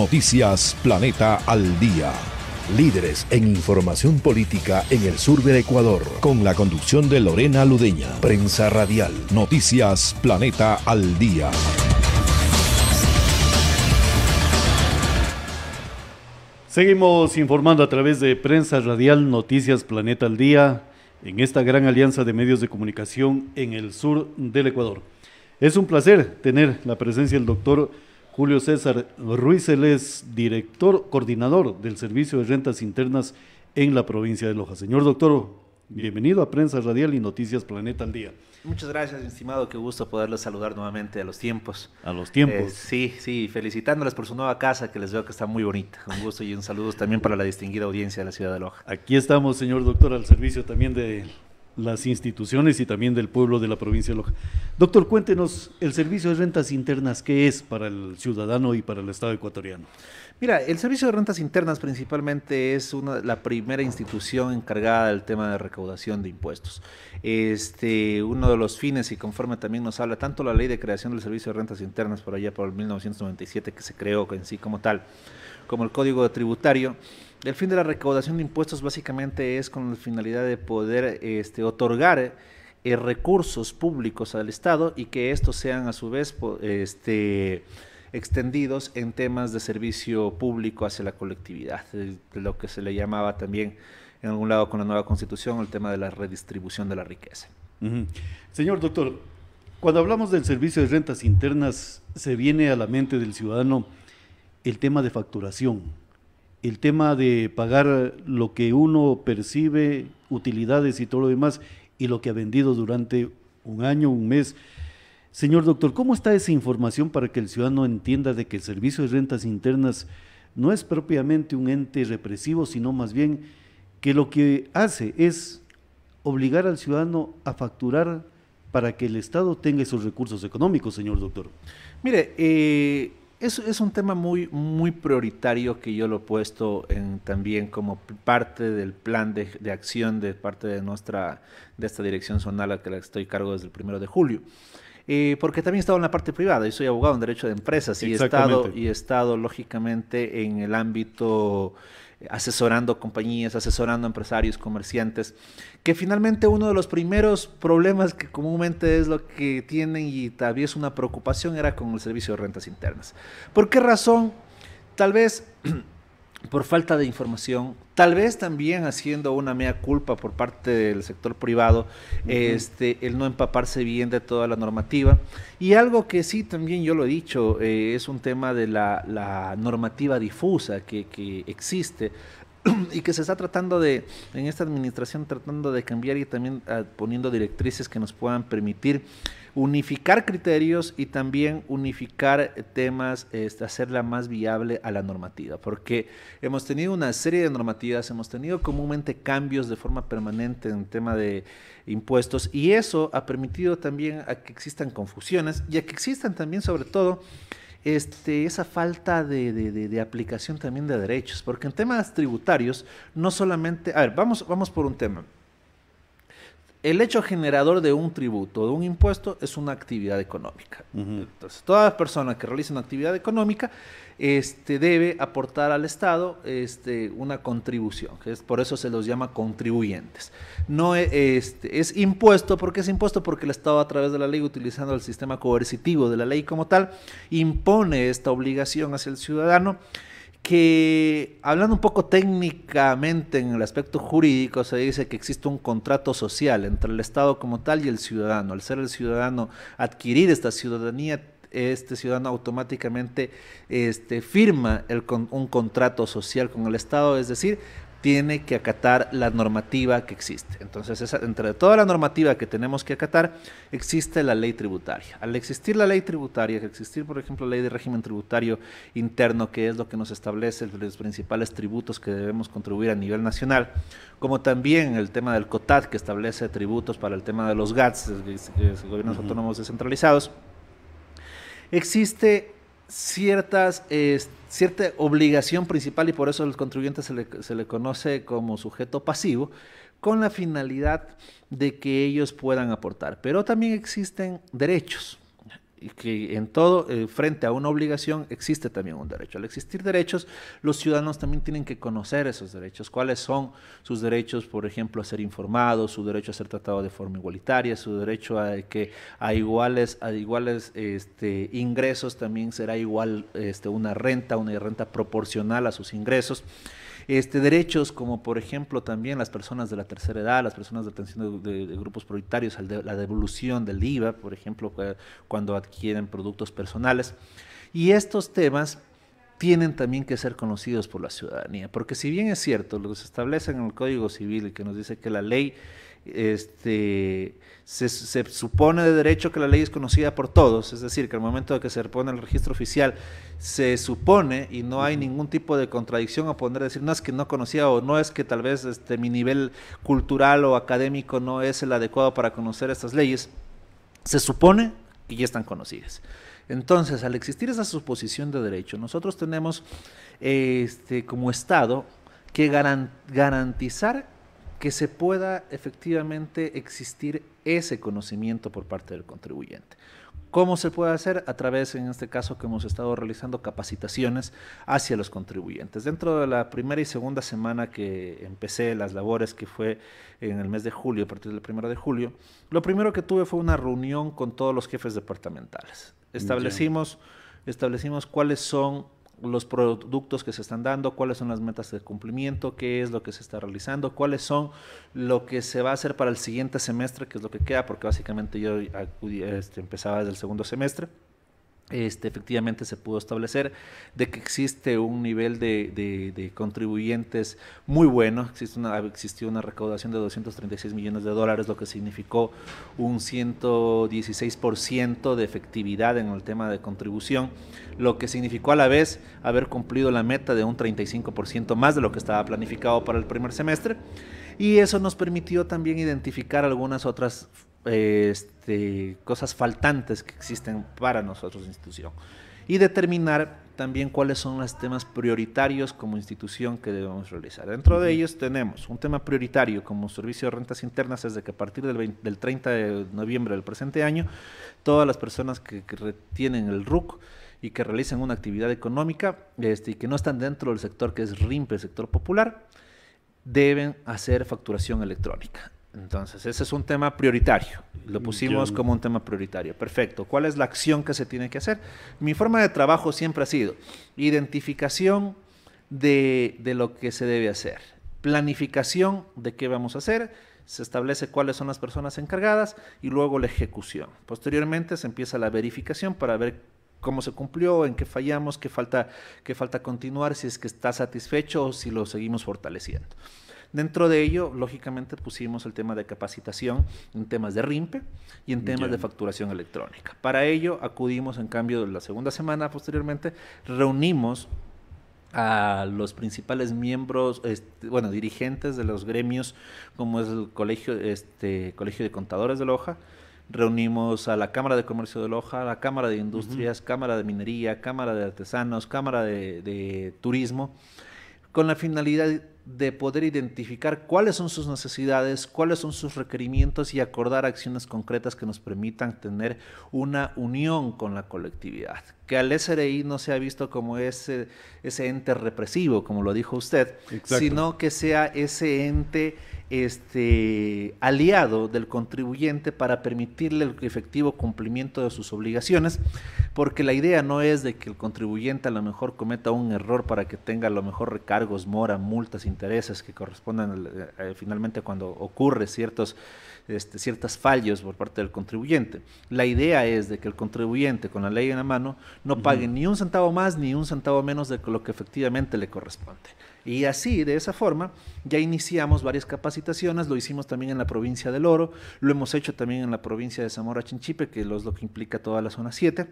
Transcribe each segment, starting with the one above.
Noticias Planeta al Día. Líderes en información política en el sur del Ecuador, con la conducción de Lorena Ludeña, Prensa Radial, Noticias Planeta al Día. Seguimos informando a través de Prensa Radial, Noticias Planeta al Día, en esta gran alianza de medios de comunicación en el sur del Ecuador. Es un placer tener la presencia del doctor Julio César Ruiz, él es director, coordinador del Servicio de Rentas Internas en la provincia de Loja. Señor doctor, bienvenido a Prensa Radial y Noticias Planeta al Día. Muchas gracias, estimado. Qué gusto poderles saludar nuevamente a los tiempos. A los tiempos. Eh, sí, sí, felicitándoles por su nueva casa, que les veo que está muy bonita. Un gusto y un saludo también para la distinguida audiencia de la ciudad de Loja. Aquí estamos, señor doctor, al servicio también de las instituciones y también del pueblo de la provincia de Loja. Doctor, cuéntenos, ¿el servicio de rentas internas qué es para el ciudadano y para el Estado ecuatoriano? Mira, el Servicio de Rentas Internas principalmente es la primera institución encargada del tema de recaudación de impuestos. Este, uno de los fines, y conforme también nos habla tanto la ley de creación del Servicio de Rentas Internas por allá por el 1997, que se creó en sí como tal, como el Código Tributario, el fin de la recaudación de impuestos básicamente es con la finalidad de poder este, otorgar eh, recursos públicos al Estado y que estos sean a su vez... Este, extendidos en temas de servicio público hacia la colectividad, lo que se le llamaba también en algún lado con la nueva constitución el tema de la redistribución de la riqueza. Señor doctor, cuando hablamos del servicio de rentas internas, se viene a la mente del ciudadano el tema de facturación, el tema de pagar lo que uno percibe, utilidades y todo lo demás, y lo que ha vendido durante un año, un mes. Señor doctor, ¿cómo está esa información para que el ciudadano entienda de que el Servicio de Rentas Internas no es propiamente un ente represivo, sino más bien que lo que hace es obligar al ciudadano a facturar para que el Estado tenga esos recursos económicos, señor doctor? Mire, eh, es, un tema muy, muy prioritario que yo lo he puesto en, también como parte del plan de, acción de parte de nuestra, de esta dirección zonal a la que estoy cargo desde el primero de julio. Eh, porque también he estado en la parte privada, yo soy abogado en derecho de empresas y he estado, y he estado lógicamente en el ámbito eh, asesorando compañías, asesorando empresarios, comerciantes, que finalmente uno de los primeros problemas que comúnmente es lo que tienen y tal vez una preocupación era con el servicio de rentas internas. ¿Por qué razón? Tal vez por falta de información, tal vez también haciendo una mea culpa por parte del sector privado, este, el no empaparse bien de toda la normativa. Y algo que sí también yo lo he dicho, eh, es un tema de la, normativa difusa que, que existe y que se está tratando de, en esta administración, tratando de cambiar y también ah, poniendo directrices que nos puedan permitir unificar criterios y también unificar temas, es, este, hacerla más viable a la normativa, porque hemos tenido una serie de normativas, hemos tenido comúnmente cambios de forma permanente en tema de impuestos y eso ha permitido también a que existan confusiones y a que existan también sobre todo este, esa falta de, de, aplicación también de derechos, porque en temas tributarios no solamente, a ver, vamos, vamos por un tema el hecho generador de un tributo, de un impuesto, es una actividad económica. Entonces, toda persona que realiza una actividad económica este, debe aportar al Estado este, una contribución, por eso se los llama contribuyentes. No e, este, es impuesto, porque es impuesto? Porque el Estado a través de la ley, utilizando el sistema coercitivo de la ley como tal, impone esta obligación hacia el ciudadano que hablando un poco técnicamente en el aspecto jurídico, se dice que existe un contrato social entre el Estado como tal y el ciudadano. Al ser el ciudadano, adquirir esta ciudadanía, este ciudadano automáticamente este, firma un contrato social con el Estado, es decir, tiene que acatar la normativa que existe. Entonces, entre toda la normativa que tenemos que acatar, existe la ley tributaria. Al existir la ley tributaria, al existir, por ejemplo, la ley de régimen tributario interno, que es lo que nos establece los principales tributos que debemos contribuir a nivel nacional, como también el tema del COTAD, que establece tributos para el tema de los GATS, gobiernos autónomos descentralizados, existe ciertas, cierta obligación principal y por eso al contribuyente se le, se le conoce como sujeto pasivo, con la finalidad de que ellos puedan aportar. Pero también existen derechos y que en todo, eh, frente a una obligación, existe también un derecho. Al existir derechos, los ciudadanos también tienen que conocer esos derechos, cuáles son sus derechos, por ejemplo, a ser informados, su derecho a ser tratado de forma igualitaria, su derecho a que a iguales, a iguales este, ingresos también será igual este, una renta, una renta proporcional a sus ingresos. Este, derechos como por ejemplo también las personas de la tercera edad, las personas de atención de, grupos prioritarios, la devolución del IVA, por ejemplo, cuando adquieren productos personales. Y estos temas tienen también que ser conocidos por la ciudadanía, porque si bien es cierto, lo que se establece en el Código Civil y que nos dice que la ley este, se, supone de derecho que la ley es conocida por todos, es decir, que al momento de que se repone el registro oficial, se supone y no hay ningún tipo de contradicción a poner decir, no es que no conocía o no es que tal vez este, mi nivel cultural o académico no es el adecuado para conocer estas leyes, se supone que ya están conocidas. Entonces, al existir esa suposición de derecho, nosotros tenemos este, como Estado que garantizar que se pueda efectivamente existir ese conocimiento por parte del contribuyente. ¿Cómo se puede hacer? A través, en este caso, que hemos estado realizando capacitaciones hacia los contribuyentes. Dentro de la primera y segunda semana que empecé las labores, que fue en el mes de julio, a partir del primero de julio, lo primero que tuve fue una reunión con todos los jefes departamentales. Establecimos, establecimos cuáles son los productos que se están dando, cuáles son las metas de cumplimiento, qué es lo que se está realizando, cuáles son lo que se va a hacer para el siguiente semestre, que es lo que queda, porque básicamente yo este, empezaba desde el segundo semestre. Este, efectivamente se pudo establecer de que existe un nivel de, contribuyentes muy bueno, existe una, existió una recaudación de 236 millones de dólares, lo que significó un 116% de efectividad en el tema de contribución, lo que significó a la vez haber cumplido la meta de un 35% más de lo que estaba planificado para el primer semestre. Y eso nos permitió también identificar algunas otras este, cosas faltantes que existen para nosotros institución. Y determinar también cuáles son los temas prioritarios como institución que debemos realizar. Dentro de ellos tenemos un tema prioritario como servicio de rentas internas, es de que a partir del, 30 de noviembre del presente año, todas las personas que, tienen el RUC, y que realizan una actividad económica este, y que no están dentro del sector que es RIMPE, el sector popular, deben hacer facturación electrónica. Entonces, ese es un tema prioritario. Lo mm, pusimos como un tema prioritario. Perfecto. ¿Cuál es la acción que se tiene que hacer? Mi forma de trabajo siempre ha sido identificación de, de lo que se debe hacer, planificación de qué vamos a hacer, se establece cuáles son las personas encargadas y luego la ejecución. Posteriormente se empieza la verificación para ver cómo se cumplió, en qué fallamos, qué falta, qué falta continuar, si es que está satisfecho o si lo seguimos fortaleciendo. Dentro de ello, lógicamente, pusimos el tema de capacitación en temas de RIMPE y en temas de facturación electrónica. Para ello, acudimos, en cambio, la segunda semana posteriormente, reunimos a los principales miembros, este, bueno, dirigentes de los gremios, como es el Colegio, este, Colegio de Contadores de Loja, reunimos a la Cámara de Comercio de Loja, la Cámara de Industrias, Cámara de Minería, Cámara de Artesanos, Cámara de, de Turismo, con la finalidad de poder identificar cuáles son sus necesidades, cuáles son sus requerimientos y acordar acciones concretas que nos permitan tener una unión con la colectividad. Que al SRI no sea visto como ese, ese ente represivo, como lo dijo usted, sino que sea ese ente este, aliado del contribuyente para permitirle el efectivo cumplimiento de sus obligaciones, porque la idea no es de que el contribuyente a lo mejor cometa un error para que tenga a lo mejor recargos, mora, multas intereses que correspondan eh, eh, finalmente cuando ocurre ciertos, este, ciertas fallos por parte del contribuyente. La idea es de que el contribuyente con la ley en la mano no pague ni un centavo más ni un centavo menos de lo que efectivamente le corresponde. Y así, de esa forma, ya iniciamos varias capacitaciones, lo hicimos también en la provincia del Oro, lo hemos hecho también en la provincia de Zamora Chinchipe, que es lo que implica toda la zona 7.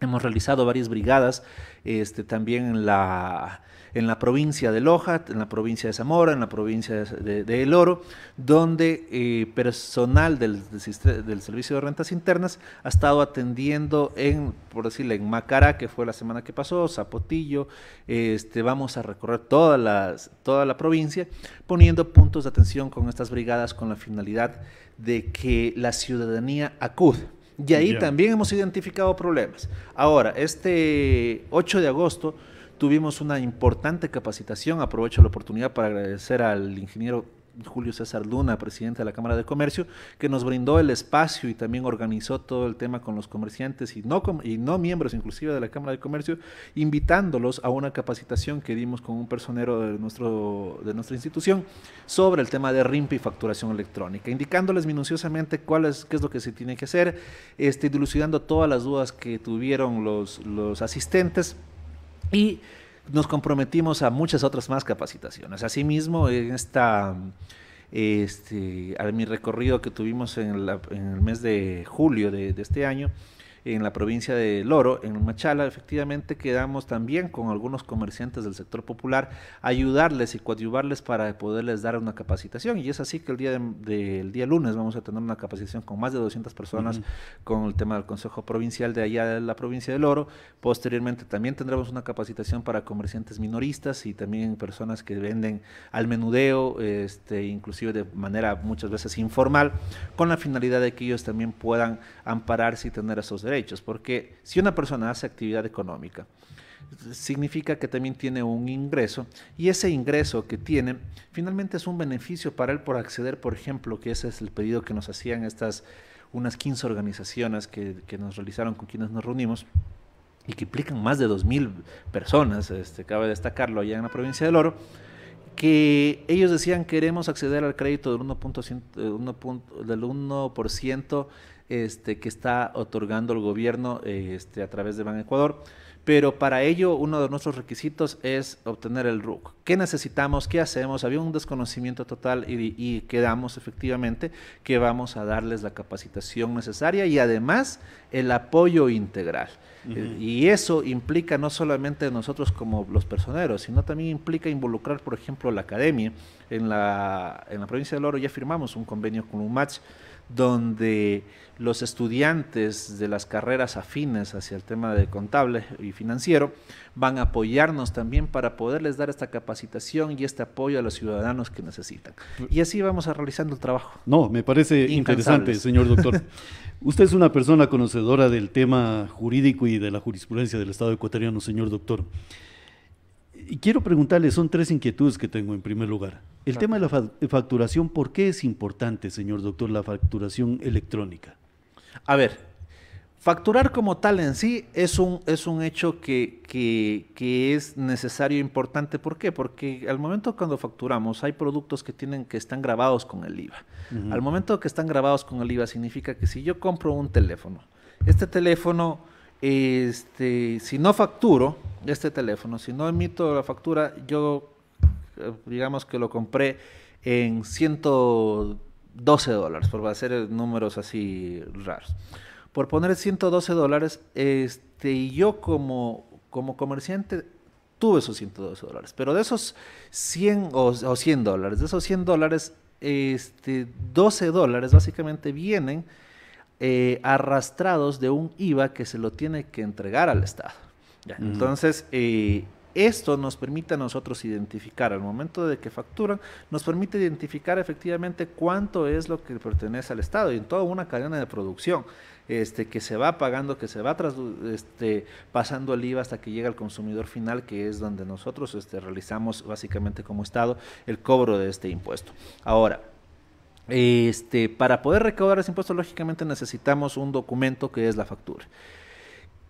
Hemos realizado varias brigadas este, también en la en la provincia de Loja, en la provincia de Zamora, en la provincia de, El Oro, donde eh, personal del, del, Servicio de Rentas Internas ha estado atendiendo en, por decirle, en Macará, que fue la semana que pasó, Zapotillo, este, vamos a recorrer todas las, toda la provincia, poniendo puntos de atención con estas brigadas con la finalidad de que la ciudadanía acude. Y ahí también hemos identificado problemas. Ahora, este 8 de agosto Tuvimos una importante capacitación, aprovecho la oportunidad para agradecer al ingeniero Julio César Luna, presidente de la Cámara de Comercio, que nos brindó el espacio y también organizó todo el tema con los comerciantes y no, y no miembros inclusive de la Cámara de Comercio, invitándolos a una capacitación que dimos con un personero de, nuestro, de nuestra institución sobre el tema de RIMP y facturación electrónica, indicándoles minuciosamente cuál qué es lo que se tiene que hacer, este, dilucidando todas las dudas que tuvieron los, los asistentes y nos comprometimos a muchas otras más capacitaciones. Asimismo, en esta, este, mi recorrido que tuvimos en, el mes de julio de este año, en la provincia de Loro, en Machala, efectivamente quedamos también con algunos comerciantes del sector popular, ayudarles y coadyuvarles para poderles dar una capacitación. Y es así que el día del día lunes vamos a tener una capacitación con más de 200 personas con el tema del Consejo Provincial de allá de la provincia de Loro, Posteriormente también tendremos una capacitación para comerciantes minoristas y también personas que venden al menudeo, este, inclusive de manera muchas veces informal, con la finalidad de que ellos también puedan ampararse y tener esos derechos porque si una persona hace actividad económica, significa que también tiene un ingreso y ese ingreso que tiene finalmente es un beneficio para él por acceder, por ejemplo, que ese es el pedido que nos hacían estas unas 15 organizaciones que, nos realizaron con quienes nos reunimos y que implican más de 2.000 personas, este, cabe destacarlo allá en la provincia del Oro, que ellos decían queremos acceder al crédito del 1%, eh, del 1 este, que está otorgando el gobierno este, a través de Ban Ecuador. Pero para ello uno de nuestros requisitos es obtener el RUC. ¿Qué necesitamos? ¿Qué hacemos? Había un desconocimiento total y quedamos efectivamente que vamos a darles la capacitación necesaria y además el apoyo integral. Y eso implica no solamente nosotros como los personeros, sino también implica involucrar, por ejemplo, la academia. En la, en la provincia de Loro, ya firmamos un convenio con UMACH donde los estudiantes de las carreras afines hacia el tema de contable y financiero van a apoyarnos también para poderles dar esta capacitación y este apoyo a los ciudadanos que necesitan. Mm. Y así vamos a realizando el trabajo. No, me parece interesante, señor doctor. Usted es una persona conocedora del tema jurídico y de la jurisprudencia del Estado ecuatoriano, señor doctor. Y quiero preguntarle, son tres inquietudes que tengo en primer lugar. El tema de la eh, facturación, ¿por qué es importante, señor doctor, la facturación electrónica? A ver, facturar como tal en sí es un, es un hecho que, es necesario e importante. ¿Por qué? Porque al momento cuando facturamos hay productos que, tienen, que están grabados con el IVA. Al momento que están grabados con el IVA significa que si yo compro un teléfono, este teléfono este, si no facturo este teléfono, si no emito la factura, yo eh, digamos que lo compré en 112 dólares, por hacer números así raros. Por poner 112 dólares, este, y yo como, como comerciante tuve esos 112 dólares, pero de esos 100 o, 100 dólares, de esos 100 dólares, este, 12 dólares básicamente vienen eh, arrastrados de un IVA que se lo tiene que entregar al Estado. Entonces, eh, esto nos permite a nosotros identificar, al momento de que facturan, nos permite identificar efectivamente cuánto es lo que pertenece al Estado y en toda una cadena de producción. Este, que se va pagando, que se va este, pasando el IVA hasta que llega al consumidor final, que es donde nosotros este, realizamos básicamente como Estado el cobro de este impuesto. Ahora, este, para poder recaudar ese impuesto, lógicamente necesitamos un documento que es la factura.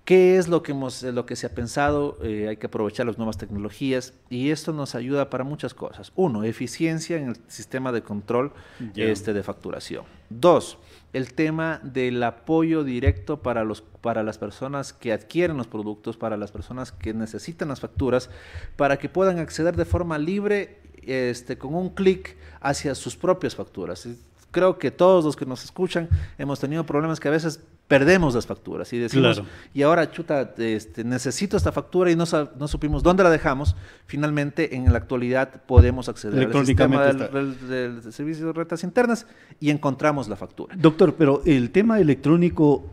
¿Qué es lo que, hemos, lo que se ha pensado? Eh, hay que aprovechar las nuevas tecnologías y esto nos ayuda para muchas cosas. Uno, eficiencia en el sistema de control este, de facturación. Dos, el tema del apoyo directo para, los, para las personas que adquieren los productos, para las personas que necesitan las facturas, para que puedan acceder de forma libre este, con un clic hacia sus propias facturas. Creo que todos los que nos escuchan hemos tenido problemas que a veces perdemos las facturas y decimos, y ahora chuta, este, necesito esta factura y no, no, supimos dónde la dejamos, finalmente en la actualidad podemos acceder al sistema de servicios servicio de retas internas y encontramos la factura. Doctor, pero el tema electrónico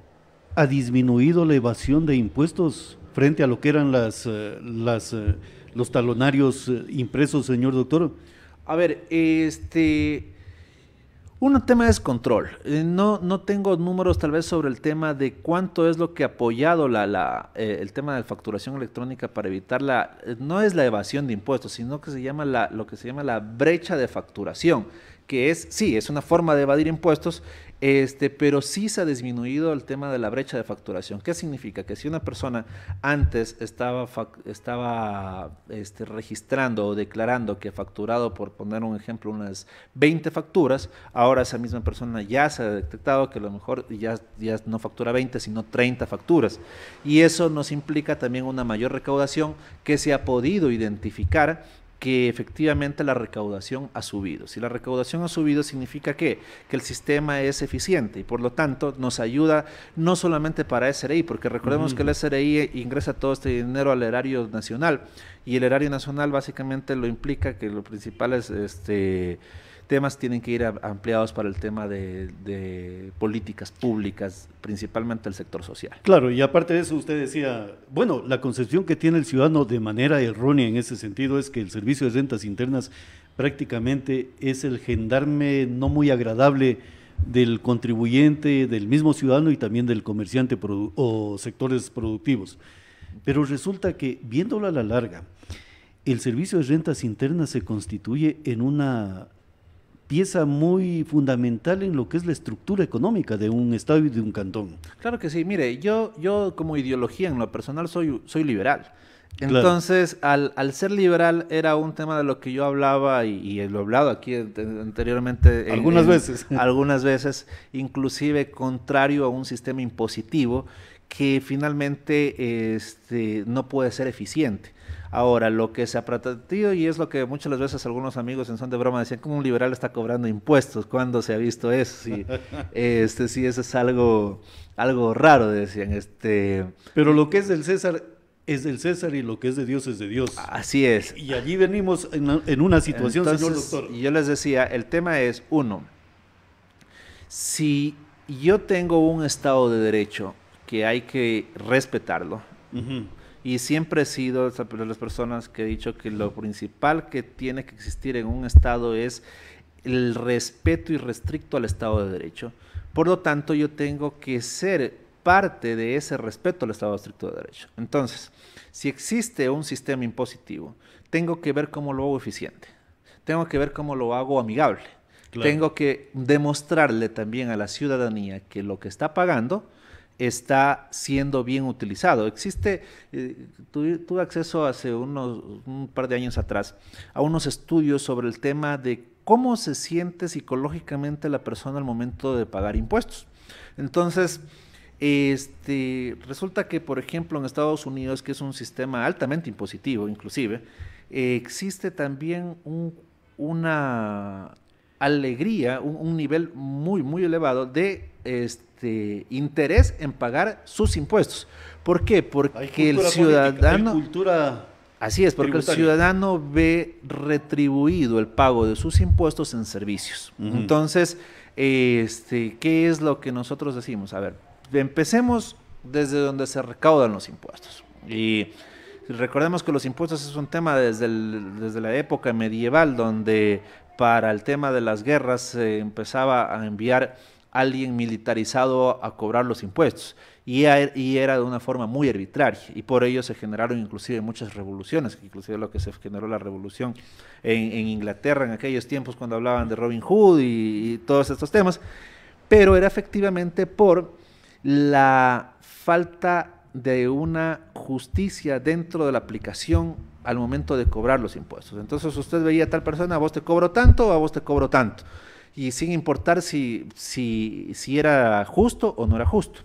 ha disminuido la evasión de impuestos frente a lo que eran las eh, eh, los talonarios eh, impresos, señor doctor? A ver, este... Un tema es control. Eh, no, no tengo números tal vez sobre el tema de cuánto es lo que ha apoyado la, la eh, el tema de facturación electrónica para evitar la, no es la evasión de impuestos, sino que se llama la, lo que se llama la brecha de facturación, que es, sí, es una forma de evadir impuestos, este, pero sí se ha disminuido el tema de la brecha de facturación. ¿Qué significa? Que si una persona antes estaba, este, registrando o declarando que ha facturado, por poner un ejemplo, unas 20 facturas, ahora esa misma persona ya se ha detectado que a lo mejor ya, ya no factura 20, sino 30 facturas. Y eso nos implica también una mayor recaudación que se ha podido identificar que efectivamente la recaudación ha subido. Si la recaudación ha subido, significa que, que el sistema es eficiente y por lo tanto nos ayuda no solamente para SRI, porque recordemos que el SRI ingresa todo este dinero al erario nacional y el erario nacional básicamente lo implica que lo principal es este temas tienen que ir ampliados para el tema de, de, políticas públicas, principalmente el sector social. Claro, y aparte de eso usted decía, bueno, la concepción que tiene el ciudadano de manera errónea en ese sentido es que el servicio de rentas internas prácticamente es el gendarme no muy agradable del contribuyente, del mismo ciudadano y también del comerciante o sectores productivos. Pero resulta que, viéndolo a la larga, el servicio de rentas internas se constituye en una y esa muy fundamental en lo que es la estructura económica de un Estado y de un cantón. Claro que sí, mire, yo, yo como ideología en lo personal soy, soy liberal. Entonces, al, ser liberal era un tema de lo que yo hablaba y, lo he hablado aquí anteriormente. algunas veces. Algunas veces, inclusive contrario a un sistema impositivo que finalmente este, no puede ser eficiente. Ahora, lo que se ha tratado y es lo que muchas veces algunos amigos en son de broma decían, ¿cómo un liberal está cobrando impuestos, ¿cuándo se ha visto eso? Sí, este, eso es algo, algo raro, decían. Este, Pero lo que es del César es del César y lo que es de Dios es de Dios. Así es. Y allí venimos en, una situación, señor doctor. Yo les decía, el tema es, uno, si yo tengo un Estado de Derecho que hay que respetarlo, y siempre he sido de las personas que he dicho que lo principal que tiene que existir en un Estado es el respeto irrestricto al Estado de Derecho. Por lo tanto, yo tengo que ser parte de ese respeto al Estado de Derecho. Entonces, si existe un sistema impositivo, tengo que ver cómo lo hago eficiente, tengo que ver cómo lo hago amigable, tengo que demostrarle también a la ciudadanía que lo que está pagando está siendo bien utilizado. Existe, eh, tuve, acceso hace unos, un par de años atrás a unos estudios sobre el tema de cómo se siente psicológicamente la persona al momento de pagar impuestos. Entonces, este, resulta que, por ejemplo, en Estados Unidos, que es un sistema altamente impositivo, inclusive, existe también una alegría, un, nivel muy, muy elevado de este, interés en pagar sus impuestos. ¿Por qué? Porque el ciudadano... cultura así es, porque el ciudadano ve retribuido el pago de sus impuestos en servicios. Entonces, este, ¿qué es lo que nosotros decimos? A ver, empecemos desde donde se recaudan los impuestos. Y recordemos que los impuestos es un tema desde, desde la época medieval, donde para el tema de las guerras se empezaba a enviar a alguien militarizado a cobrar los impuestos e, y, era de una forma muy arbitraria y por ello se generaron inclusive muchas revoluciones, inclusive lo que se generó la revolución en, Inglaterra en aquellos tiempos cuando hablaban de Robin Hood y todos estos temas, pero era efectivamente por la falta de una justicia dentro de la aplicación al momento de cobrar los impuestos. Entonces usted veía a tal persona, a vos te cobro tanto, a vos te cobro tanto. Y sin importar si, si, era justo o no era justo.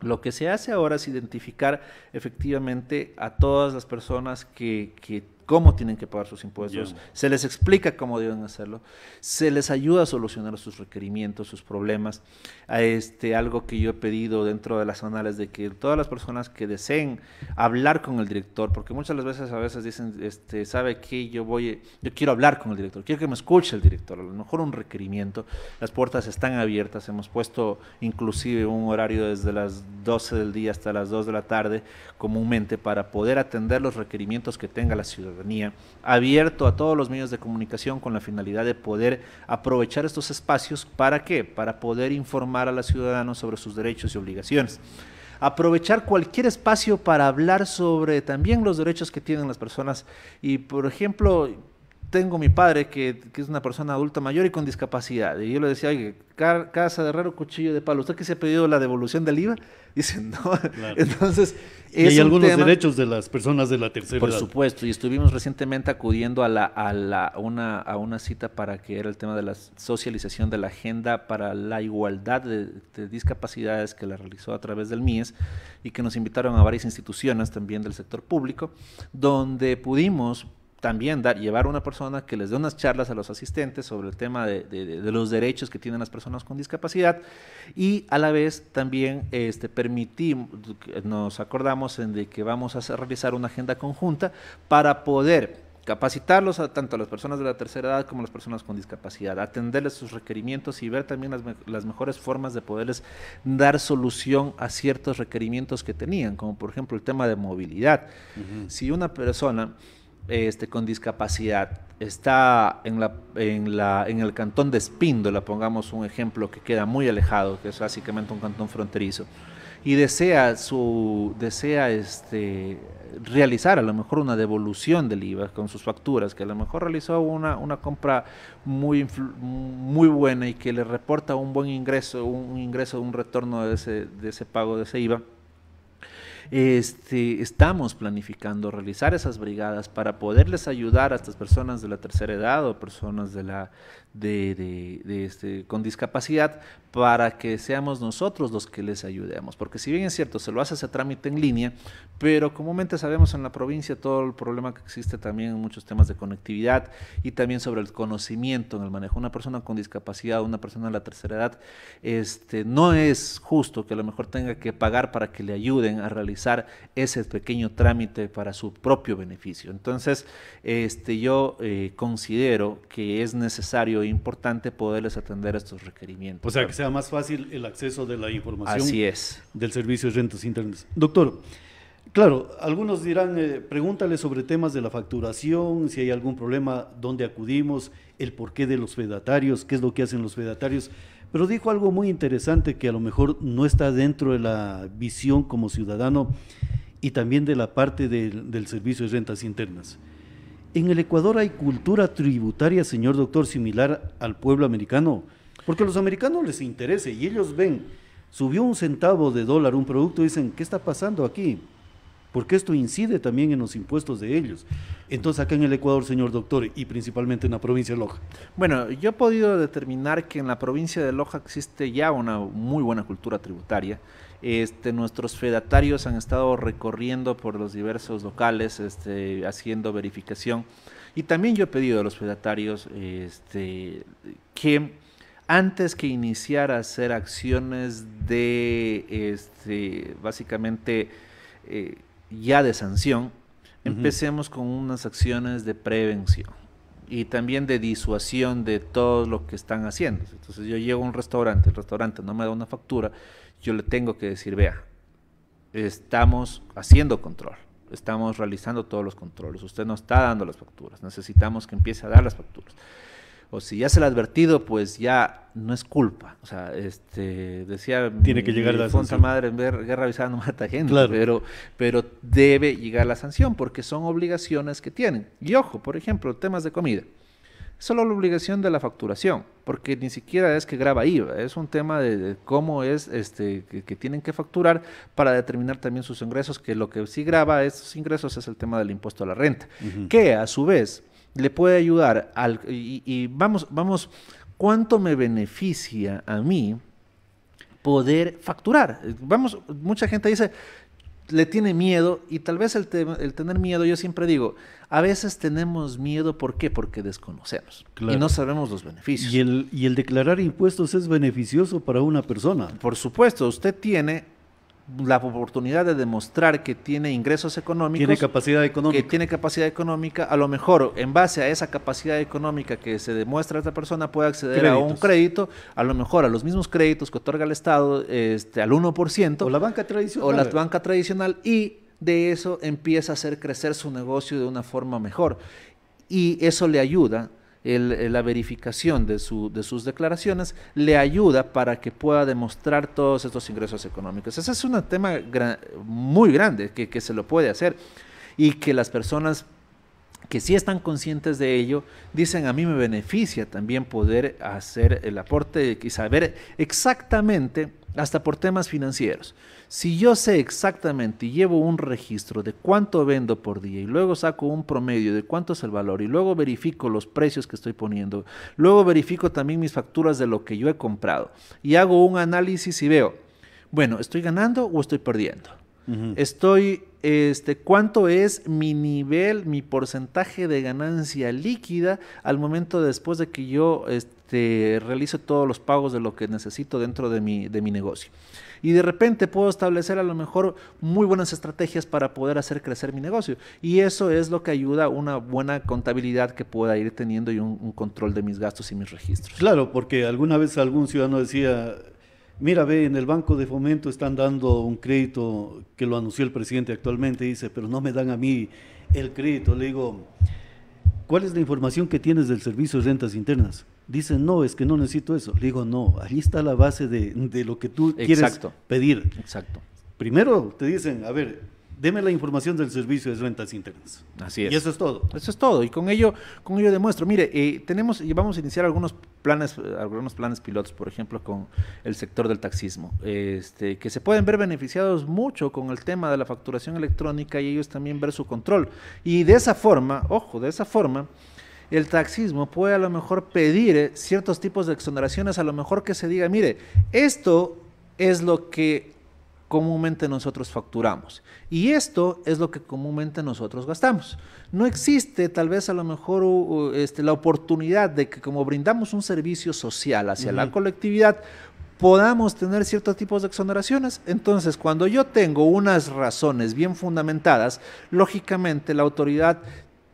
Lo que se hace ahora es identificar efectivamente a todas las personas que, que cómo tienen que pagar sus impuestos, se les explica cómo deben hacerlo, se les ayuda a solucionar sus requerimientos, sus problemas. este, algo que yo he pedido dentro de las anales de que todas las personas que deseen hablar con el director, porque muchas las veces a veces dicen, este, sabe que yo voy, yo quiero hablar con el director, quiero que me escuche el director, a lo mejor un requerimiento, las puertas están abiertas, hemos puesto inclusive un horario desde las 12 del día hasta las 2 de la tarde comúnmente para poder atender los requerimientos que tenga la ciudad abierto a todos los medios de comunicación con la finalidad de poder aprovechar estos espacios para qué? Para poder informar a los ciudadanos sobre sus derechos y obligaciones aprovechar cualquier espacio para hablar sobre también los derechos que tienen las personas. Y, por ejemplo, tengo mi padre que, es una persona adulta mayor y con discapacidad. Y yo le decía, oye, casa de raro, cuchillo de palo. ¿Usted que se ha pedido la devolución del IVA? Dice, no. Entonces, y hay algunos derechos de las personas de la tercera por edad. Por supuesto, y estuvimos recientemente acudiendo a, la, la, una, a una cita para que era el tema de la socialización de la agenda para la igualdad de, de discapacidades que la realizó a través del MIES y que nos invitaron a varias instituciones también del sector público, donde pudimos también dar, llevar a una persona que les dé unas charlas a los asistentes sobre el tema de, los derechos que tienen las personas con discapacidad y a la vez también este, permitimos, nos acordamos de que vamos a realizar una agenda conjunta para poder capacitarlos a tanto a las personas de la tercera edad como a las personas con discapacidad, atenderles sus requerimientos y ver también las, mejores formas de poderles dar solución a ciertos requerimientos que tenían, como por ejemplo el tema de movilidad. Si una persona este, con discapacidad está en, la, en, la, en el cantón de Espíndola, pongamos un ejemplo que queda muy alejado, que es básicamente un cantón fronterizo, y desea, su, desea este, realizar a lo mejor una devolución del IVA con sus facturas, que a lo mejor realizó una, una compra muy, muy buena y que le reporta un buen ingreso, un, ingreso, un retorno de ese, de ese pago de ese IVA, este, estamos planificando realizar esas brigadas para poderles ayudar a estas personas de la tercera edad o personas de la, de, este, con discapacidad para que seamos nosotros los que les ayudemos. Porque si bien es cierto, se lo hace ese trámite en línea, pero comúnmente sabemos en la provincia todo el problema que existe también en muchos temas de conectividad y también sobre el conocimiento en el manejo. Una persona con discapacidad, una persona de la tercera edad, este, no es justo que a lo mejor tenga que pagar para que le ayuden a realizar ese pequeño trámite para su propio beneficio. Entonces, este, yo eh, considero que es necesario importante poderles atender a estos requerimientos. O sea, que sea más fácil el acceso de la información Así es. del servicio de rentas internas. Doctor, claro, algunos dirán, eh, pregúntale sobre temas de la facturación, si hay algún problema, dónde acudimos, el porqué de los fedatarios, qué es lo que hacen los fedatarios. Pero dijo algo muy interesante que a lo mejor no está dentro de la visión como ciudadano y también de la parte del servicio de rentas internas. ¿En el Ecuador hay cultura tributaria, señor doctor, similar al pueblo americano? Porque a los americanos les interesa y ellos ven, subió un centavo de dólar un producto, dicen, ¿qué está pasando aquí? Porque esto incide también en los impuestos de ellos. Entonces, acá en el Ecuador, señor doctor, y principalmente en la provincia de Loja. Bueno, yo he podido determinar que en la provincia de Loja existe ya una muy buena cultura tributaria este, nuestros fedatarios han estado recorriendo por los diversos locales, este, haciendo verificación. Y también yo he pedido a los fedatarios este, que antes que iniciar a hacer acciones de, básicamente, eh, ya de sanción, empecemos con unas acciones de prevención y también de disuasión de todo lo que están haciendo. Entonces yo llego a un restaurante, el restaurante no me da una factura, yo le tengo que decir, vea, estamos haciendo control, estamos realizando todos los controles, usted no está dando las facturas, necesitamos que empiece a dar las facturas. O si ya se le ha advertido, pues ya no es culpa. O sea, este, decía Tiene que llegar la sanción. madre, en guerra avisada no mata gente, claro. pero, pero debe llegar la sanción porque son obligaciones que tienen. Y ojo, por ejemplo, temas de comida solo la obligación de la facturación, porque ni siquiera es que graba IVA, es un tema de, cómo es este, que, tienen que facturar para determinar también sus ingresos, que lo que sí graba esos ingresos es el tema del impuesto a la renta, que a su vez le puede ayudar al, y, y vamos, vamos, ¿cuánto me beneficia a mí? poder facturar. Vamos, mucha gente dice, le tiene miedo y tal vez el, tener miedo, yo siempre digo, a veces tenemos miedo, ¿por qué? Porque desconocemos y no sabemos los beneficios. Y el, y el declarar impuestos es beneficioso para una persona. Por supuesto, usted tiene la oportunidad de demostrar que tiene ingresos económicos. Tiene capacidad económica. Que tiene capacidad económica, a lo mejor en base a esa capacidad económica que se demuestra a esta persona puede acceder a un crédito, a lo mejor a los mismos créditos que otorga el Estado este, al 1%. O la banca tradicional. O la banca tradicional y de eso empieza a hacer crecer su negocio de una forma mejor. Y eso le ayuda eh, la verificación de, sus declaraciones le ayuda para que pueda demostrar todos estos ingresos económicos. Ese es un tema muy grande que, que se lo puede hacer y que las personas que sí están conscientes de ello, dicen a mí me beneficia también poder hacer el aporte y saber exactamente hasta por temas financieros. Si yo sé exactamente y llevo un registro de cuánto vendo por día y luego saco un promedio de cuánto es el valor y luego verifico los precios que estoy poniendo, luego verifico también mis facturas de lo que yo he comprado y hago un análisis y veo, bueno, ¿estoy ganando o estoy perdiendo? Estoy, este, ¿cuánto es mi nivel, mi porcentaje de ganancia líquida al momento después de que yo este, este, realice todos los pagos de lo que necesito dentro de mi, de mi negocio. Y de repente puedo establecer a lo mejor muy buenas estrategias para poder hacer crecer mi negocio. Y eso es lo que ayuda a una buena contabilidad que pueda ir teniendo y un, control de mis gastos y mis registros. Claro, porque alguna vez algún ciudadano decía, mira, ve, en el Banco de Fomento están dando un crédito que lo anunció el presidente actualmente, dice, pero no me dan a mí el crédito. Le digo, ¿cuál es la información que tienes del servicio de rentas internas? dice, no, es que no necesito eso. Le digo, no, allí está la base de, lo que tú quieres pedir. Exacto. Primero te dicen, a ver, deme la información del servicio de ventas internas. Así es. Y eso es todo. Eso es todo. Y con ello, con ello demuestro. Mire, eh, tenemos, y vamos a iniciar algunos planes, algunos planes pilotos, por ejemplo, con el sector del taxismo, este, que se pueden ver beneficiados mucho con el tema de la facturación electrónica y ellos también ver su control. Y de esa forma, ojo, de esa forma el taxismo puede a lo mejor pedir eh, ciertos tipos de exoneraciones, a lo mejor que se diga, mire, esto es lo que comúnmente nosotros facturamos. Y esto es lo que comúnmente nosotros gastamos. No existe tal vez a lo mejor este, la oportunidad de que como brindamos un servicio social hacia la colectividad, podamos tener ciertos tipos de exoneraciones. Entonces, cuando yo tengo unas razones bien fundamentadas, lógicamente la autoridad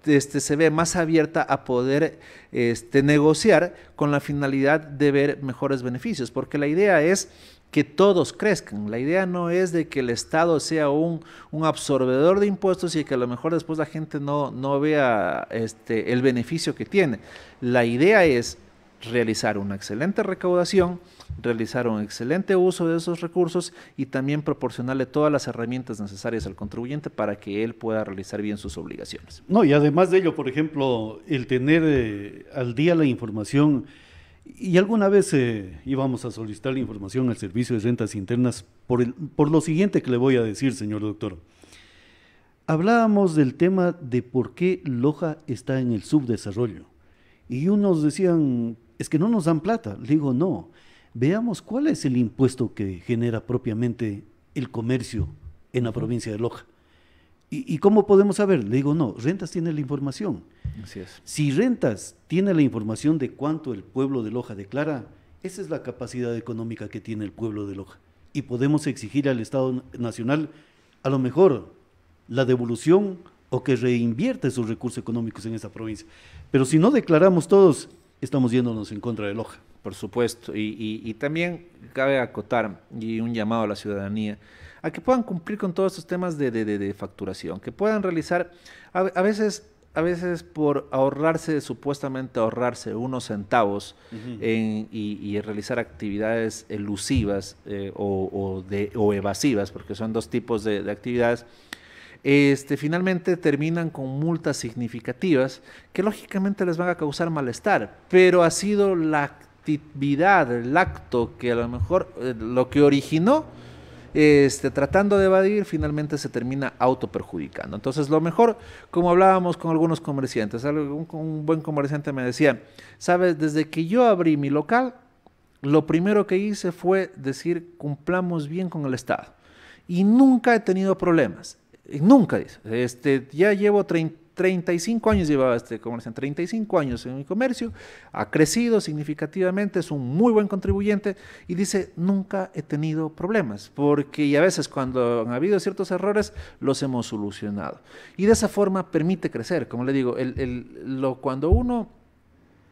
este, este, se ve más abierta a poder este, negociar con la finalidad de ver mejores beneficios, porque la idea es que todos crezcan. La idea no es de que el Estado sea un, un absorbedor de impuestos y que a lo mejor después la gente no, no vea este, el beneficio que tiene. La idea es realizar una excelente recaudación, realizar un excelente uso de esos recursos y también proporcionarle todas las herramientas necesarias al contribuyente para que él pueda realizar bien sus obligaciones. No, y además de ello, por ejemplo, el tener eh, al día la información, y alguna vez eh, íbamos a solicitar la información al Servicio de Rentas Internas por, el, por lo siguiente que le voy a decir, señor doctor. Hablábamos del tema de por qué Loja está en el subdesarrollo. Y unos decían, es que no nos dan plata. Le digo, no, veamos cuál es el impuesto que genera propiamente el comercio en la provincia de Loja. ¿Y, cómo podemos saber? Le digo, no, Rentas tiene la información. Si Rentas tiene la información de cuánto el pueblo de Loja declara, esa es la capacidad económica que tiene el pueblo de Loja. Y podemos exigir al Estado Nacional, a lo mejor, la devolución o que reinvierte sus recursos económicos en esa provincia. Pero si no declaramos todos estamos yéndonos en contra de Loja. Por supuesto, y, también cabe acotar y un llamado a la ciudadanía a que puedan cumplir con todos estos temas de, de, facturación, que puedan realizar, a, veces a veces por ahorrarse, supuestamente ahorrarse unos centavos y, realizar actividades elusivas eh, o, de, evasivas, porque son dos tipos de, de actividades, este, finalmente terminan con multas significativas que lógicamente les van a causar malestar, pero ha sido la actividad, el acto que a lo mejor eh, lo que originó este, tratando de evadir, finalmente se termina autoperjudicando. Entonces, lo mejor, como hablábamos con algunos comerciantes, un, buen comerciante me decía, sabes, desde que yo abrí mi local, lo primero que hice fue decir, cumplamos bien con el Estado. Y nunca he tenido problemas. Eh, nunca, dice. Este, ya llevo 35 años, llevaba este comercio, 35 años en mi comercio, ha crecido significativamente, es un muy buen contribuyente y dice, nunca he tenido problemas, porque a veces cuando han habido ciertos errores, los hemos solucionado. Y de esa forma permite crecer, como le digo, el, lo, cuando uno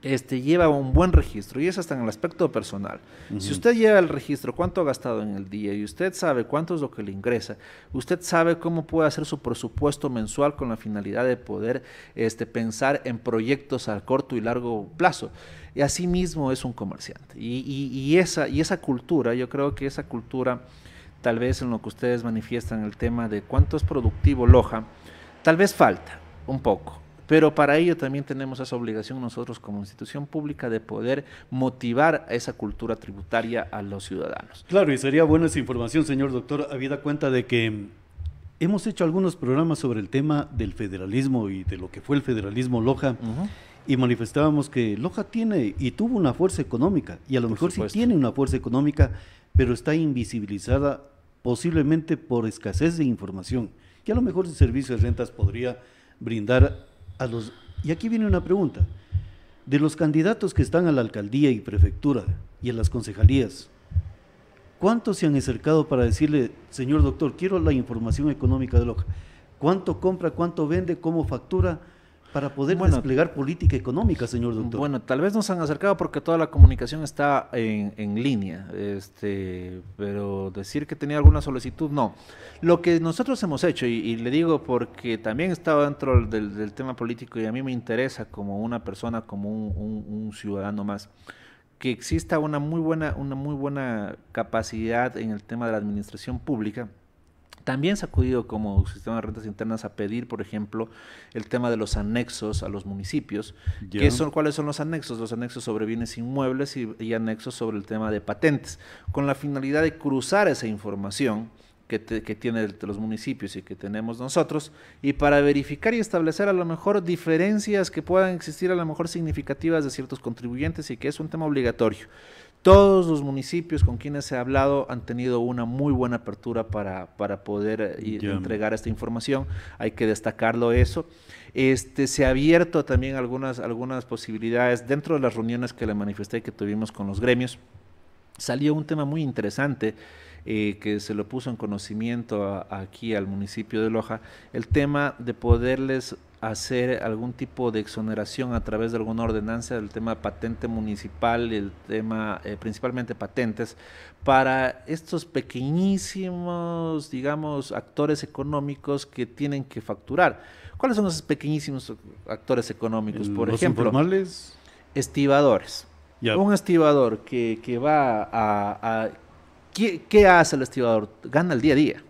este, lleva un buen registro y eso está en el aspecto personal. Si usted lleva el registro, cuánto ha gastado en el día y usted sabe cuánto es lo que le ingresa, usted sabe cómo puede hacer su presupuesto mensual con la finalidad de poder este, pensar en proyectos a corto y largo plazo. Y asimismo es un comerciante. y esa, y esa cultura, yo creo que esa cultura, tal vez en lo que ustedes manifiestan el tema de cuánto es productivo Loja, tal vez falta un poco pero para ello también tenemos esa obligación nosotros como institución pública de poder motivar esa cultura tributaria a los ciudadanos. Claro, y sería buena esa información, señor doctor, habida cuenta de que hemos hecho algunos programas sobre el tema del federalismo y de lo que fue el federalismo Loja. Y manifestábamos que Loja tiene y tuvo una fuerza económica, y a lo mejor sí tiene una fuerza económica, pero está invisibilizada posiblemente por escasez de información, que a lo mejor el servicio de rentas podría brindar y aquí viene una pregunta. De los candidatos que están a la alcaldía y prefectura y en las concejalías, ¿cuántos se han acercado para decirle, señor doctor, quiero la información económica de Loja? ¿Cuánto compra, cuánto vende, cómo factura? para poder desplegar política económica, señor doctor. Bueno, tal vez nos han acercado porque toda la comunicación está en, línea, este, pero decir que tenía alguna solicitud, no. Lo que nosotros hemos hecho, y, le digo porque también estaba dentro del, tema político y a mí me interesa como una persona, como un, un ciudadano más, que exista una muy buena, una muy buena capacidad en el tema de la administración pública también se ha acudido como sistema de rentas internas a pedir, por ejemplo, el tema de los anexos a los municipios. son, ¿Cuáles son los anexos? Los anexos sobre bienes inmuebles y, anexos sobre el tema de patentes, con la finalidad de cruzar esa información que, que tienen los municipios y que tenemos nosotros, y para verificar y establecer a lo mejor diferencias que puedan existir a lo mejor significativas de ciertos contribuyentes y que es un tema obligatorio. Todos los municipios con quienes he hablado han tenido una muy buena apertura para, poder eh, entregar esta información. Hay que destacarlo eso. Este, se ha abierto también algunas, algunas posibilidades dentro de las reuniones que le manifesté que tuvimos con los gremios. Salió un tema muy interesante eh, que se lo puso en conocimiento aquí al municipio de Loja, el tema de poderles hacer algún tipo de exoneración a través de alguna ordenanza del tema patente municipal, el tema eh, principalmente patentes, para estos pequeñísimos, digamos, actores económicos que tienen que facturar. ¿Cuáles son esos pequeñísimos actores económicos? Por ejemplo, informales. estibadores. Un estibador que, va a ¿Qué, hace el estibador? Gana el día a día.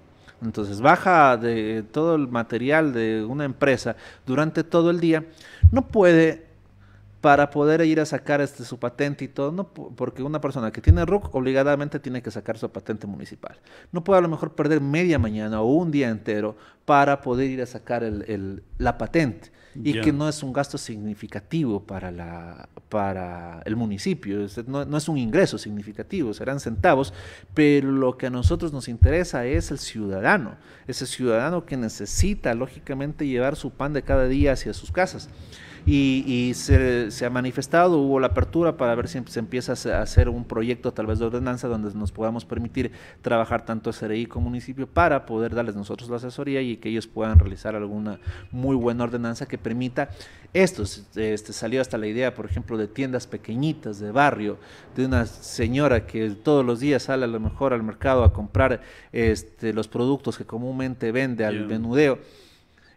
Entonces baja de todo el material de una empresa durante todo el día. No puede, para poder ir a sacar este, su patente y todo, no, porque una persona que tiene RUC obligadamente tiene que sacar su patente municipal. No puede a lo mejor perder media mañana o un día entero para poder ir a sacar la patente y que no es un gasto significativo para, el municipio, no, es un ingreso significativo, serán centavos, pero lo que a nosotros nos interesa es el ciudadano, ese ciudadano que necesita lógicamente llevar su pan de cada día hacia sus casas. Y, se, ha manifestado, hubo la apertura para ver si se empieza a hacer un proyecto tal vez de ordenanza donde nos podamos permitir trabajar tanto SRI como municipio para poder darles nosotros la asesoría y y que ellos puedan realizar alguna muy buena ordenanza que permita esto. Este, salió hasta la idea, por ejemplo, de tiendas pequeñitas de barrio, de una señora que todos los días sale a lo mejor al mercado a comprar este, los productos que comúnmente vende al menudeo.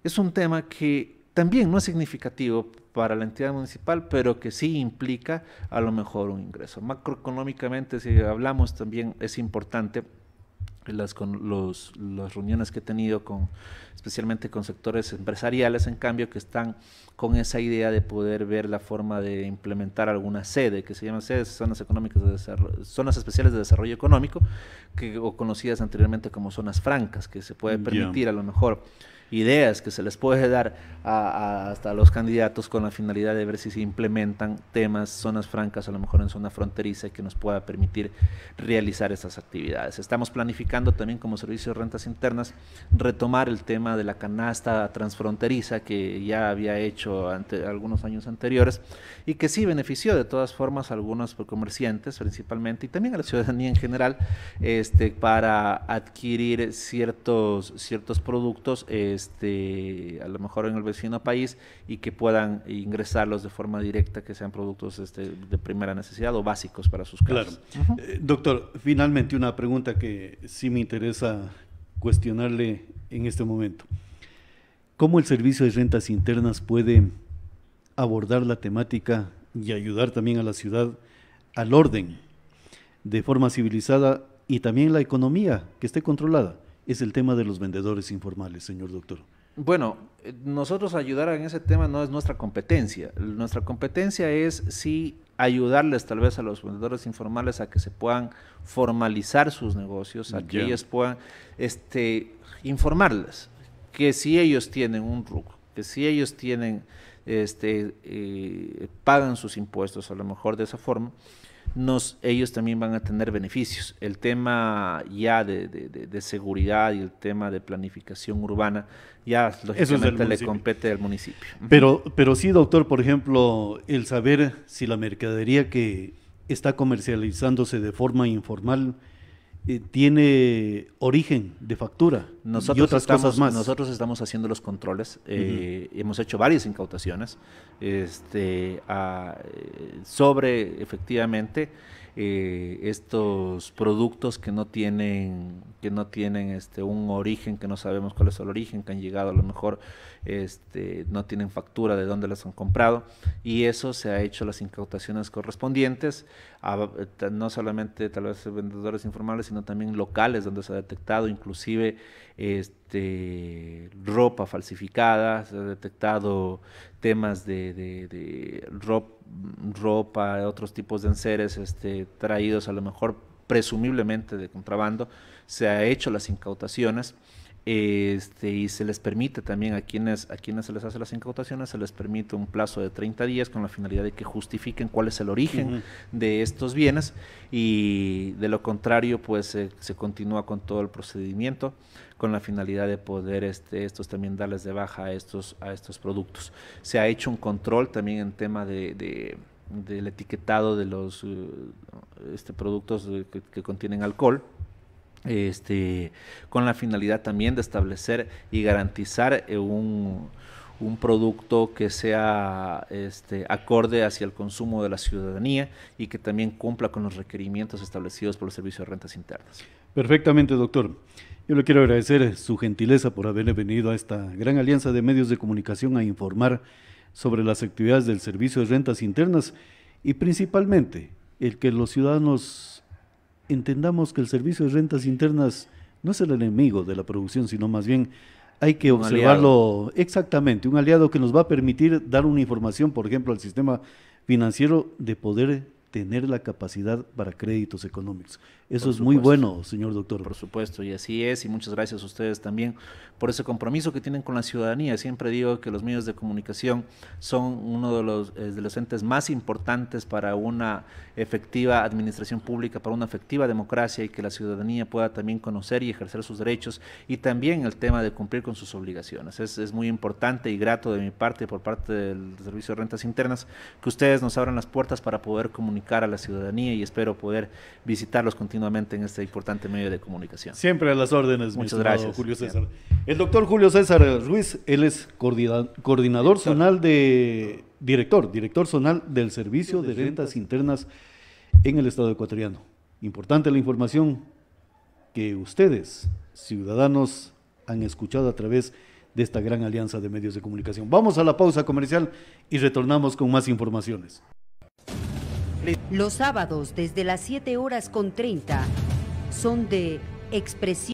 Es un tema que también no es significativo para la entidad municipal, pero que sí implica a lo mejor un ingreso. Macroeconómicamente, si hablamos, también es importante las, con los, las reuniones que he tenido con, especialmente con sectores empresariales, en cambio, que están con esa idea de poder ver la forma de implementar alguna sede, que se llama sedes, zonas, económicas de zonas especiales de desarrollo económico, que, o conocidas anteriormente como zonas francas, que se puede permitir a lo mejor ideas que se les puede dar hasta los candidatos con la finalidad de ver si se implementan temas, zonas francas, a lo mejor en zona fronteriza, que nos pueda permitir realizar esas actividades. Estamos planificando también como servicio de rentas internas retomar el tema de la canasta transfronteriza que ya había hecho ante, algunos años anteriores y que sí benefició de todas formas a algunos comerciantes principalmente y también a la ciudadanía en general este, para adquirir ciertos, ciertos productos. Eh, este, a lo mejor en el vecino país y que puedan ingresarlos de forma directa, que sean productos este, de primera necesidad o básicos para sus casas. Eh, doctor, finalmente una pregunta que sí me interesa cuestionarle en este momento. ¿Cómo el Servicio de Rentas Internas puede abordar la temática y ayudar también a la ciudad al orden de forma civilizada y también la economía que esté controlada? es el tema de los vendedores informales, señor doctor. Bueno, eh, nosotros ayudar en ese tema no es nuestra competencia. Nuestra competencia es sí ayudarles tal vez a los vendedores informales a que se puedan formalizar sus negocios, a que ellos puedan este, informarles que si ellos tienen un RUC, que si ellos tienen, este, eh, pagan sus impuestos a lo mejor de esa forma, ellos también van a tener beneficios. El tema ya de, seguridad y el tema de planificación urbana ya lógicamente le compete al municipio. Pero, pero sí, doctor, por ejemplo, el saber si la mercadería que está comercializándose de forma informal eh, tiene origen de factura nosotros otras estamos, cosas más. Nosotros estamos haciendo los controles, eh, hemos hecho varias incautaciones este, eh, sobre efectivamente eh, estos productos que no tienen, que no tienen este, un origen, que no sabemos cuál es el origen, que han llegado a lo mejor, este, no tienen factura de dónde las han comprado. Y eso se ha hecho las incautaciones correspondientes, eh, no solamente tal vez vendedores informales, sino también locales donde se ha detectado, inclusive este, ropa falsificada, se ha detectado temas de, de, de ropa, otros tipos de enseres este, traídos a lo mejor presumiblemente de contrabando, se ha hecho las incautaciones. Este, y se les permite también a quienes, a quienes se les hace las incautaciones, se les permite un plazo de 30 días con la finalidad de que justifiquen cuál es el origen de estos bienes y de lo contrario pues eh, se continúa con todo el procedimiento con la finalidad de poder este, estos también darles de baja a estos, a estos productos. Se ha hecho un control también en tema de, del etiquetado de los eh, este, productos que contienen alcohol este, con la finalidad también de establecer y garantizar eh, un, producto que sea este, acorde hacia el consumo de la ciudadanía y que también cumpla con los requerimientos establecidos por el Servicio de Rentas Internas. Perfectamente, doctor. Yo le quiero agradecer eh, su gentileza por haberle venido a esta gran alianza de medios de comunicación a informar sobre las actividades del Servicio de Rentas Internas y principalmente el que los ciudadanos entendamos que el servicio de rentas internas no es el enemigo de la producción, sino más bien hay que observarlo exactamente, un aliado que nos va a permitir dar una información, por ejemplo, al sistema financiero de poder tener la capacidad para créditos económicos. Eso es muy bueno, señor doctor. Por supuesto, y así es, y muchas gracias a ustedes también por ese compromiso que tienen con la ciudadanía. Siempre digo que los medios de comunicación son uno de los, eh, los entes más importantes para una efectiva administración pública, para una efectiva democracia y que la ciudadanía pueda también conocer y ejercer sus derechos y también el tema de cumplir con sus obligaciones. Es, es muy importante y grato de mi parte, por parte del Servicio de Rentas Internas, que ustedes nos abran las puertas para poder comunicar cara a la ciudadanía y espero poder visitarlos continuamente en este importante medio de comunicación. Siempre a las órdenes, muchas gracias. Julio César. El doctor Julio César Ruiz, él es coordinador, coordinador zonal de director, director zonal del Servicio de Rentas Internas en el Estado ecuatoriano. Importante la información que ustedes, ciudadanos, han escuchado a través de esta gran alianza de medios de comunicación. Vamos a la pausa comercial y retornamos con más informaciones. Los sábados desde las 7 horas con 30 son de expresión.